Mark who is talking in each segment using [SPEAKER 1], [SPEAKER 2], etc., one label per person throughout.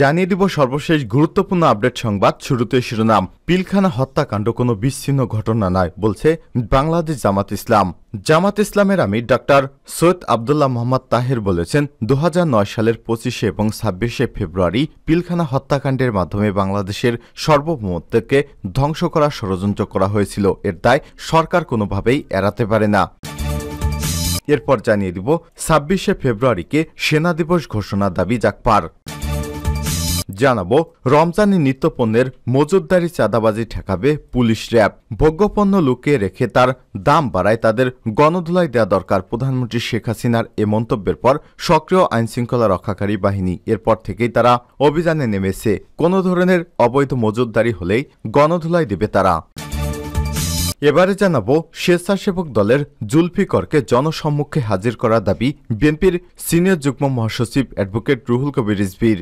[SPEAKER 1] জানিয়ে দিব সর্বশেষ গুরুত্বপূর্ণ আপডেট সংবাদ শুরুতে শিরোনাম পিলখানা হত্যাকাণ্ড কোনো বিচ্ছিন্ন ঘটনা নয় বলছে বাংলাদেশ জামাত ইসলাম জামাত ইসলামের আমি ডাক্তার সৈয়দ আবদুল্লাহ মোহাম্মদ তাহের বলেছেন দু সালের পঁচিশে এবং ছাব্বিশে ফেব্রুয়ারি পিলখানা হত্যাকাণ্ডের মাধ্যমে বাংলাদেশের সার্বভৌমত্বকে ধ্বংস করা ষড়যন্ত্র করা হয়েছিল এর দায় সরকার কোনোভাবেই এড়াতে পারে না এরপর জানিয়ে দিব ছাব্বিশে ফেব্রুয়ারিকে সেনা দিবস ঘোষণা দাবি জাকপার জানাবো রমজানি নিত্যপণ্যের মজুদারি চাঁদাবাজি ঠেকাবে পুলিশ র্যাব ভোগ্যপণ্য লুকিয়ে রেখে তার দাম বাড়ায় তাদের গণধুলাই দেওয়া দরকার প্রধানমন্ত্রী শেখ হাসিনার এ মন্তব্যের পর সক্রিয় আইনশৃঙ্খলা রক্ষাকারী বাহিনী এরপর থেকেই তারা অভিযানে নেমেছে কোনো ধরনের অবৈধ মজুদদারি হলেই গণধুলাই দেবে তারা এবারে জানাব স্বেচ্ছাসেবক দলের জুলফিকরকে জনসম্মুখে হাজির করার দাবি বিএনপির সিনিয়র যুগ্ম মহাসচিব অ্যাডভোকেট রুহুল কবির রিজভির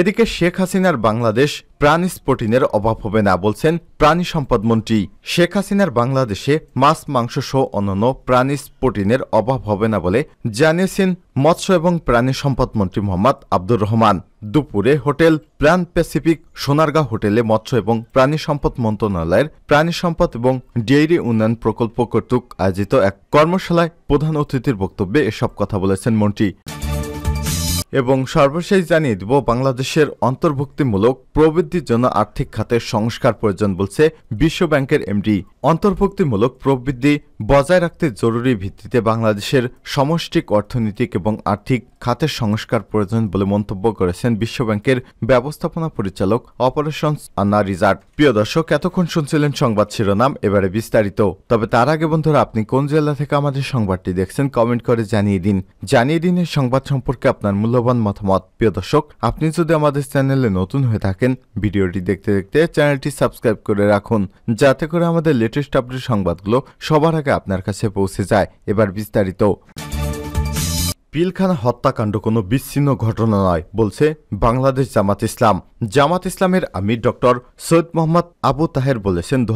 [SPEAKER 1] এদিকে শেখ হাসিনার বাংলাদেশ প্রাণিস্পটিনের অভাব হবে না বলছেন প্রাণী সম্পদ মন্ত্রী শেখ হাসিনার বাংলাদেশে মাছ মাংস সহ অন্যান্য প্রাণিস্পটিনের অভাব হবে না বলে জানিয়েছেন মৎস্য এবং প্রাণী সম্পদ মন্ত্রী মোহাম্মদ আব্দুর রহমান দুপুরে হোটেল প্রাণ প্যাসিফিক সোনারগাঁ হোটেলে মৎস্য এবং প্রাণী সম্পদ মন্ত্রণালয়ের প্রাণী সম্পদ এবং ডেইরি উন্নয়ন প্রকল্প কর্তৃক আয়োজিত এক কর্মশালায় প্রধান অতিথির বক্তব্যে এসব কথা বলেছেন মন্ত্রী এবং সর্বশেষ জানিয়ে দিব বাংলাদেশের অন্তর্ভুক্তিমূলক প্রবৃদ্ধির জন্য আর্থিক খাতের সংস্কার প্রয়োজন বলছে বিশ্বব্যাংকের এমডি অন্তর্ভুক্তিমূলক প্রবৃদ্ধি বজায় রাখতে জরুরি ভিত্তিতে বাংলাদেশের সমষ্টিক অর্থনৈতিক এবং আর্থিক খাতের সংস্কার প্রয়োজন বলে মন্তব্য করেছেন বিশ্বব্যাংকের ব্যবস্থাপনা পরিচালক অপারেশনস আনা রিজার্ভ প্রিয় দর্শক এতক্ষণ শুনছিলেন সংবাদ শিরোনাম এবারে বিস্তারিত তবে তার আগে বন্ধুরা আপনি কোন জেলা থেকে আমাদের সংবাদটি দেখছেন কমেন্ট করে জানিয়ে দিন জানিয়ে দিন এই সংবাদ সম্পর্কে আপনার মূল্যবান মতামত প্রিয় দর্শক আপনি যদি আমাদের চ্যানেলে নতুন হয়ে থাকেন ভিডিওটি দেখতে দেখতে চ্যানেলটি সাবস্ক্রাইব করে রাখুন যাতে করে আমাদের লেটেস্ট আপডেট সংবাদগুলো সবার আগে আপনার কাছে পৌঁছে যায় এবার বিস্তারিত পিলখানা হত্যাকাণ্ড কোনো বিচ্ছিন্ন ঘটনা নয় বলছে বাংলাদেশ জামাত ইসলাম জামাত ইসলামের আমির ডক্টর সৈয়দ মোহাম্মদ আবু তাহের বলেছেন দু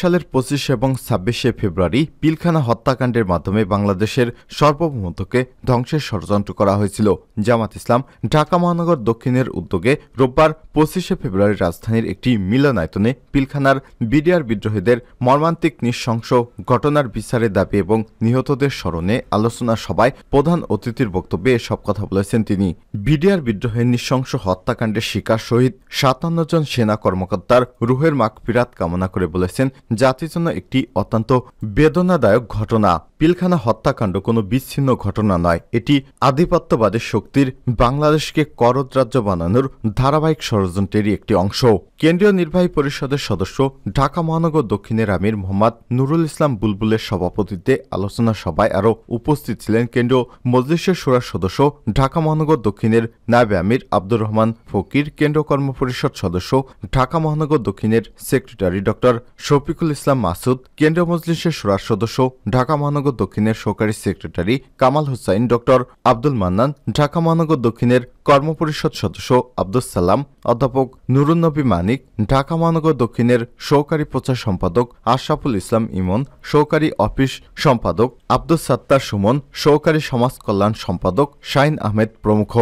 [SPEAKER 1] সালের পঁচিশ এবং ছাব্বিশে ফেব্রুয়ারি পিলখানা হত্যাকাণ্ডের মাধ্যমে বাংলাদেশের সর্বভৌমতকে ধ্বংসের ষড়যন্ত্র করা হয়েছিল জামাত ইসলাম ঢাকা মহানগর দক্ষিণের উদ্যোগে রোববার পঁচিশে ফেব্রুয়ারি রাজধানীর একটি মিলনায়তনে পিলখানার বিডিআর বিদ্রোহীদের মর্মান্তিক নৃশংস ঘটনার বিচারের দাবি এবং নিহতদের স্মরণে আলোচনা সভায় প্রধান অতিথির বক্তব্যে এসব কথা বলেছেন তিনি বিডিআর বিদ্রোহের নৃশংস হত্যাকাণ্ডের শিকার শহীদ সাতান্ন জন সেনা কর্মকর্তার রুহের মাগফিরাত কামনা করে বলেছেন জাতির জন্য একটি অত্যন্ত বেদনাদায়ক ঘটনা পিলখানা হত্যাকাণ্ড কোনো বিচ্ছিন্ন ঘটনা নয় এটি আধিপত্যবাদের শক্তির বাংলাদেশকে করদ রাজ্য বানানোর ধারাবাহিক ষড়যন্ত্রেরই একটি অংশ কেন্দ্রীয় নির্বাহী পরিষদের সদস্য ঢাকা মহানগর দক্ষিণের আমির মোহাম্মদ নুরুল ইসলাম বুলবুলের সভাপতিত্বে আলোচনা সভায় আরও উপস্থিত ছিলেন কেন্দ্রীয় মজলিসের সুরার সদস্য ঢাকা মহানগর দক্ষিণের নায়বে আমির আব্দুর রহমান ফকির কেন্দ্র কর্মপরিষদ সদস্য ঢাকা মহানগর দক্ষিণের সেক্রেটারি ড শফিকুল ইসলাম মাসুদ কেন্দ্র মজলিসের সুরার সদস্য ঢাকা মহানগর দক্ষিণের সহকারী সেক্রেটারি কামাল হোসাইন ড আব্দুল মান্নান ঢাকা মহানগর দক্ষিণের কর্মপরিষদ সদস্য আব্দুল সালাম অধ্যাপক নুরুন্নবী মানিক ঢাকা মহানগর দক্ষিণের সহকারী প্রচার সম্পাদক আশরাফুল ইসলাম ইমন সহকারী অফিস সম্পাদক আব্দুস সাত্তার সুমন সহকারী সমাজ কল্যাণ সম্পাদক শাইন আহমেদ প্রমুখ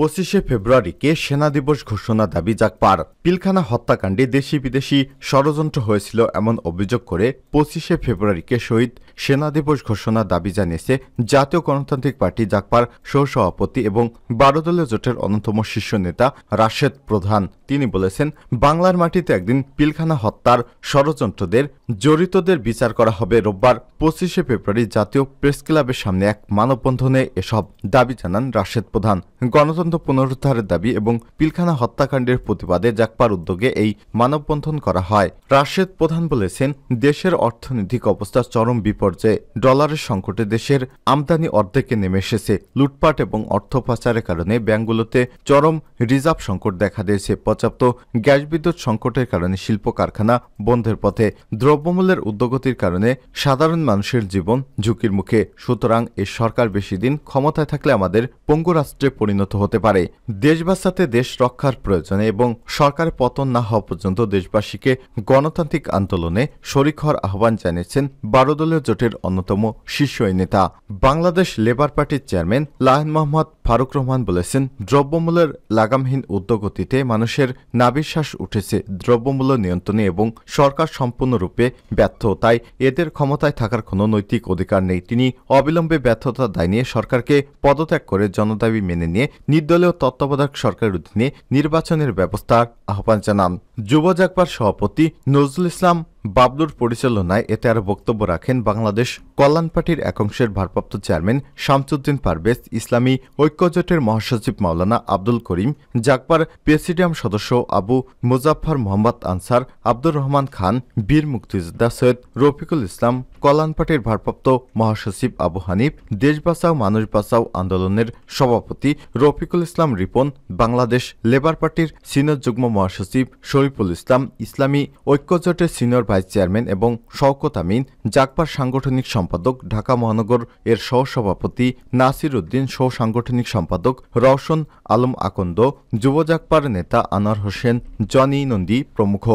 [SPEAKER 1] পঁচিশে ফেব্রুয়ারিকে সেনা দিবস ঘোষণা দাবি পার পিলখানা হত্যাকাণ্ডে দেশি বিদেশি ষড়যন্ত্র হয়েছিল এমন অভিযোগ করে পঁচিশে ফেব্রুয়ারিকে শহীদ সেনা দিবস ঘোষণা দাবি জানিয়েছে জাতীয় গণতান্ত্রিক পার্টি জাকপার সহসভাপতি এবং বারো দলীয় জোটের অন্যতম শীর্ষ নেতা রাশেদ প্রধান তিনি বলেছেন বাংলার মাটিতে একদিন পিলখানা হত্যার ষড়যন্ত্রদের জড়িতদের বিচার করা হবে রোববার পঁচিশে ফেব্রুয়ারি জাতীয় প্রেস ক্লাবের সামনে এক মানববন্ধনে এসব দাবি জানান রাশেদ প্রধান গণতন্ত্র পুনরুদ্ধারের দাবি এবং পিলখানা হত্যাকাণ্ডের প্রতিবাদে জাকপার উদ্যোগে এই মানববন্ধন করা হয় রাশেদ প্রধান বলেছেন দেশের অর্থনৈতিক অবস্থা চরম বিপর্যয়ে ডলারের সংকটে দেশের আমদানি অর্ধেকে নেমে এসেছে লুটপাট এবং অর্থ পাচারের কারণে ব্যাংকগুলোতে চরম রিজার্ভ সংকট দেখা দিয়েছে পর্যাপ্ত গ্যাস বিদ্যুৎ সংকটের কারণে শিল্প কারখানা বন্ধের পথে দ্রব্যমূল্যের উদ্যোগতির কারণে সাধারণ মানুষের জীবন ঝুঁকির মুখে সুতরাং এ সরকার বেশি দিন ক্ষমতায় থাকলে আমাদের পঙ্গু রাষ্ট্রে পরিণত হতে পারে দেশ বাঁচাতে দেশ রক্ষার প্রয়োজনে এবং সরকার পতন না হওয়া পর্যন্ত দেশবাসীকে গণতান্ত্রিক আন্দোলনে শরিক হওয়ার আহ্বান জানিয়েছেন বারো দলীয় জোটের অন্যতম শীর্ষ নেতা বাংলাদেশ লেবার পার্টির চেয়ারম্যান লায়ন মোহাম্মদ ফারুক রহমান বলেছেন দ্রব্যমূল্যের লাগামহীন উদ্যোগতিতে মানুষের নাবিশ্বাস উঠেছে দ্রব্যমূল্য নিয়ন্ত্রণে এবং সরকার সম্পূর্ণরূপে ব্যর্থ তাই এদের ক্ষমতায় থাকার কোনো নৈতিক অধিকার নেই তিনি অবিলম্বে ব্যর্থতার দায় নিয়ে সরকারকে পদত্যাগ করে জনদাবি মেনে নিয়ে নির্দলীয় তত্ত্বাবধায়ক সরকারের অধীনে নির্বাচনের ব্যবস্থার আহ্বান জানান যুব সভাপতি নজরুল ইসলাম বাবলুর পরিচালনায় এতে আরও বক্তব্য রাখেন বাংলাদেশ কল্যাণ পার্টির একাংশের ভারপ্রাপ্ত চেয়ারম্যান শামসুদ্দিন পারভেজ ইসলামী ঐক্যজোটের মহাসচিব মাওলানা আব্দুল করিম জাকবার প্রেসিডিয়াম সদস্য আবু মুজাফার মোহাম্মদ আনসার আব্দুর রহমান খান বীর মুক্তিযোদ্ধা সৈয়দ রফিকুল ইসলাম কল্যাণ পার্টির ভারপ্রাপ্ত মহাসচিব আবু হানিফ দেশ বাঁচাও মানুষ বাঁচাও আন্দোলনের সভাপতি রফিকুল ইসলাম রিপন বাংলাদেশ লেবার পার্টির সিনিয়র যুগ্ম মহাসচিব শরীফুল ইসলাম ইসলামী ঐক্যজোটের সিনিয়র ভাইস চেয়ারম্যান এবং শওকত আমিন জাকপার সাংগঠনিক সম্পাদক ঢাকা মহানগর এর সহসভাপতি নাসির উদ্দিন সহ সাংগঠনিক সম্পাদক রওশন আলম আকন্দ যুব জাকপার নেতা আনোয়ার হোসেন জনি নন্দী প্রমুখ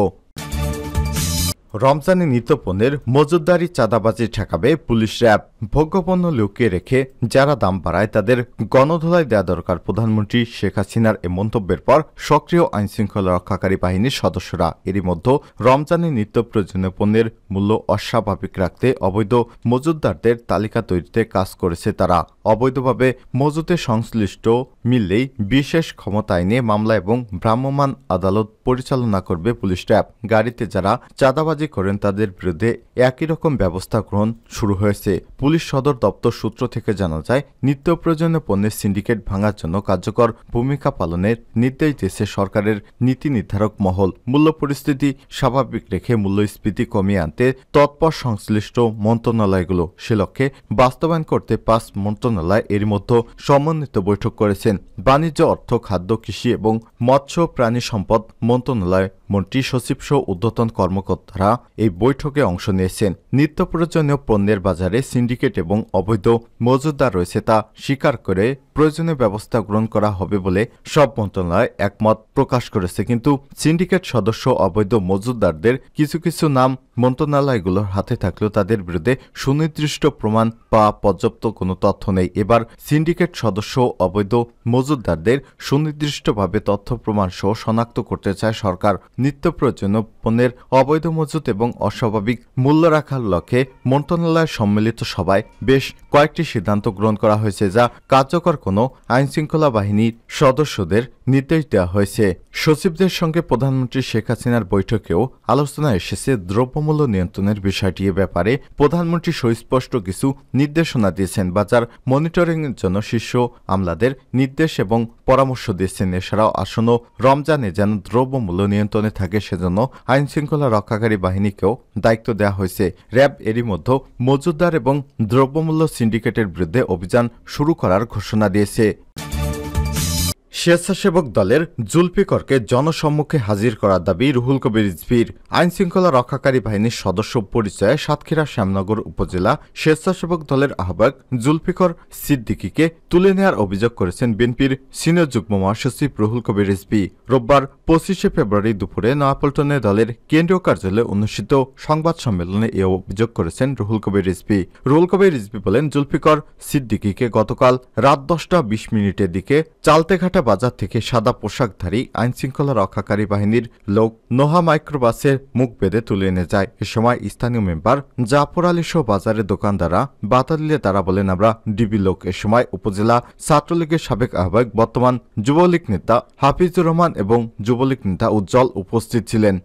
[SPEAKER 1] রমজানে নিত্যপণ্যের মজুদারি চাঁদাবাজি ঠেকাবে পুলিশ র্যাব ভোগ্যপণ্য লুকিয়ে রেখে যারা দাম বাড়ায় তাদের গণধোলাই দেওয়া দরকার প্রধানমন্ত্রী শেখ হাসিনার এ মন্তব্যের পর সক্রিয় আইনশৃঙ্খলা রক্ষাকারী বাহিনীর সদস্যরা এরই মধ্যে রমজানে নিত্য প্রয়োজনীয় পণ্যের মূল্য অস্বাভাবিক রাখতে অবৈধ মজুদদারদের তালিকা তৈরিতে কাজ করেছে তারা অবৈধভাবে মজুতে সংশ্লিষ্ট মিললেই বিশেষ ক্ষমতা আইনে মামলা এবং ভ্রাম্যমাণ আদালত পরিচালনা করবে পুলিশ র্যাব গাড়িতে যারা চাঁদাবাজি করেন তাদের বিরুদ্ধে একই রকম ব্যবস্থা গ্রহণ শুরু হয়েছে পুলিশ সদর দপ্তর সূত্র থেকে জানা যায় নিত্য প্রয়োজনীয় পণ্যের সিন্ডিকেট ভাঙার জন্য কার্যকর ভূমিকা পালনের নির্দেশ দিয়েছে সরকারের নীতি নির্ধারক মহল মূল্য পরিস্থিতি স্বাভাবিক রেখে মূল্যস্ফীতি কমিয়ে আনতে তৎপর সংশ্লিষ্ট মন্ত্রণালয়গুলো সে লক্ষ্যে বাস্তবায়ন করতে পাঁচ মন্ত্রণালয় এর মধ্যে সমন্বিত বৈঠক করেছেন বাণিজ্য অর্থ খাদ্য কৃষি এবং মৎস্য প্রাণী সম্পদ মন্ত্রণালয় মন্ত্রী সহ ঊর্ধ্বতন কর্মকর্তারা এই বৈঠকে অংশ নিয়েছেন নিত্য প্রয়োজনীয় পণ্যের বাজারে সিন্ডিকেট এবং অবৈধ মজুদার রয়েছে তা স্বীকার করে প্রয়োজনীয় ব্যবস্থা গ্রহণ করা হবে বলে সব মন্ত্রণালয় একমত প্রকাশ করেছে কিন্তু সিন্ডিকেট সদস্য অবৈধ মজুদদারদের কিছু কিছু নাম মন্ত্রণালয়গুলোর হাতে থাকলেও তাদের বিরুদ্ধে সুনির্দিষ্ট প্রমাণ পাওয়া পর্যাপ্ত কোনো তথ্য নেই এবার সিন্ডিকেট সদস্য অবৈধ মজুদদারদের সুনির্দিষ্টভাবে তথ্য প্রমাণ সহ শনাক্ত করতে চায় সরকার নিত্য প্রয়োজনীয় পণ্যের অবৈধ মজুত এবং অস্বাভাবিক মূল্য রাখার লক্ষ্যে মন্ত্রণালয়ের সম্মিলিত সভায় বেশ কয়েকটি সিদ্ধান্ত গ্রহণ করা হয়েছে যা কার্যকর কোনো আইনশৃঙ্খলা বাহিনীর সদস্যদের নির্দেশ দেওয়া হয়েছে সচিবদের সঙ্গে প্রধানমন্ত্রী শেখ হাসিনার বৈঠকেও আলোচনা এসেছে দ্রব্যমূল্য নিয়ন্ত্রণের বিষয়টি ব্যাপারে প্রধানমন্ত্রী সুস্পষ্ট কিছু নির্দেশনা দিয়েছেন বাজার মনিটরিংয়ের জন্য শীর্ষ আমলাদের নির্দেশ এবং পরামর্শ দিয়েছেন এছাড়াও আসন্ন রমজানে যেন দ্রব্যমূল্য নিয়ন্ত্রণে থাকে সেজন্য আইনশৃঙ্খলা রক্ষাকারী বাহিনীকেও দায়িত্ব দেওয়া হয়েছে র্যাব এরই মধ্যে মজুদার এবং দ্রব্যমূল্য সিন্ডিকেটের বিরুদ্ধে অভিযান শুরু করার ঘোষণা দিয়েছে স্বেচ্ছাসেবক দলের জুলপিকরকে জনসম্মুখে হাজির করার দাবি রুহুল কবির রিজভির আইনশৃঙ্খলা রক্ষাকারী বাহিনীর সদস্য পরিচয়ে সাতক্ষীরা শ্যামনগর উপজেলা স্বেচ্ছাসেবক দলের আহ্বায়ক জুলফিকর সিদ্দিকিকে তুলে নেয়ার অভিযোগ করেছেন বিএনপির সিনিয়র যুগ্ম মহাসচিব রুহুল কবির রিজভি রোববার পঁচিশে ফেব্রুয়ারি দুপুরে নয়াপল্টনে দলের কেন্দ্রীয় কার্যালয়ে অনুষ্ঠিত সংবাদ সম্মেলনে এ অভিযোগ করেছেন রুহুল কবির রিজভি রুহুল কবির রিজভি বলেন জুলফিকর সিদ্দিকিকে গতকাল রাত দশটা বিশ মিনিটের দিকে চালতেঘাটা বাজার থেকে সাদা পোশাকধারী আইনশৃঙ্খলা রক্ষাকারী বাহিনীর লোক নোহা মাইক্রোবাসের মুখ বেঁধে তুলে এনে যায় এ সময় স্থানীয় মেম্বার জাফর আলী সহ বাজারের দোকানদাররা বাধা দিলে তারা বলেন আমরা ডিবি লোক এ সময় উপজেলা ছাত্রলীগের সাবেক আহ্বায়ক বর্তমান যুবলীগ নেতা হাফিজুর রহমান এবং যুবলীগ নেতা উজ্জ্বল উপস্থিত ছিলেন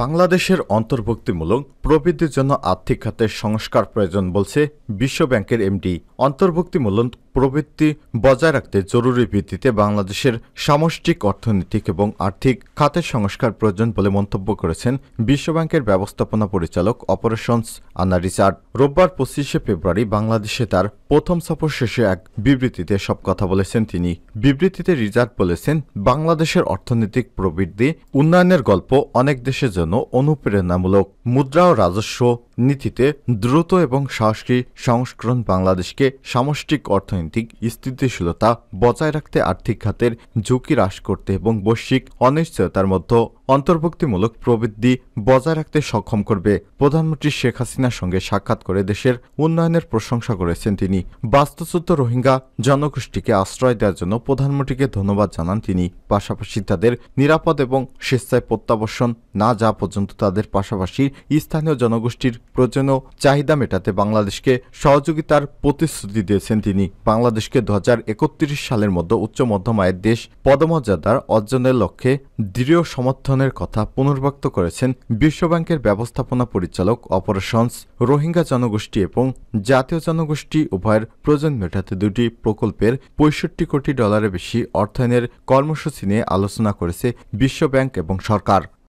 [SPEAKER 1] বাংলাদেশের অন্তর্ভুক্তিমূলক প্রবৃদ্ধির জন্য আর্থিক খাতের সংস্কার প্রয়োজন বলছে বিশ্বব্যাংকের এমডি অন্তর্ভুক্তিমূলক প্রবৃত্তি বজায় রাখতে জরুরি ভিত্তিতে বাংলাদেশের সামষ্টিক অর্থনৈতিক এবং আর্থিক খাতের সংস্কার প্রয়োজন বলে মন্তব্য করেছেন বিশ্বব্যাংকের ব্যবস্থাপনা পরিচালক অপারেশনস আনা রিচার্ড রোববার পঁচিশে ফেব্রুয়ারি বাংলাদেশে তার প্রথম সফর শেষে এক বিবৃতিতে সব কথা বলেছেন তিনি বিবৃতিতে রিজার্ভ বলেছেন বাংলাদেশের অর্থনৈতিক প্রবৃদ্ধি উন্নয়নের গল্প অনেক দেশের জন্য অনুপ্রেরণামূলক মুদ্রা ও রাজস্ব নীতিতে দ্রুত এবং সাহসী সংস্করণ বাংলাদেশকে সামষ্টিক অর্থনীতি অর্থনৈতিক স্থিতিশীলতা বজায় রাখতে আর্থিক খাতের ঝুঁকি হ্রাস করতে এবং বৈশ্বিক অনিশ্চয়তার মধ্যে অন্তর্ভুক্তিমূলক প্রবৃদ্ধি বজায় রাখতে সক্ষম করবে প্রধানমন্ত্রী শেখ হাসিনার সঙ্গে সাক্ষাৎ করে দেশের উন্নয়নের প্রশংসা করেছেন তিনি বাস্তুচ্যুত রোহিঙ্গা জনগোষ্ঠীকে আশ্রয় দেওয়ার জন্য প্রধানমন্ত্রীকে ধন্যবাদ জানান তিনি পাশাপাশি তাদের নিরাপদ এবং স্বেচ্ছায় প্রত্যাবর্ষণ না যা পর্যন্ত তাদের পাশাপাশি স্থানীয় জনগোষ্ঠীর প্রয়োজনীয় চাহিদা মেটাতে বাংলাদেশকে সহযোগিতার প্রতিশ্রুতি দিয়েছেন তিনি বাংলাদেশকে দু সালের মধ্যে উচ্চ মধ্যম আয়ের দেশ পদমর্যাদার অর্জনের লক্ষ্যে দৃঢ় সমর্থন সমর্থনের কথা পুনর্ব্যক্ত করেছেন বিশ্বব্যাংকের ব্যবস্থাপনা পরিচালক অপারেশনস রোহিঙ্গা জনগোষ্ঠী এবং জাতীয় জনগোষ্ঠী উভয়ের প্রয়োজন মেটাতে দুটি প্রকল্পের পঁয়ষট্টি কোটি ডলারের বেশি অর্থায়নের কর্মসূচি নিয়ে আলোচনা করেছে বিশ্বব্যাংক এবং সরকার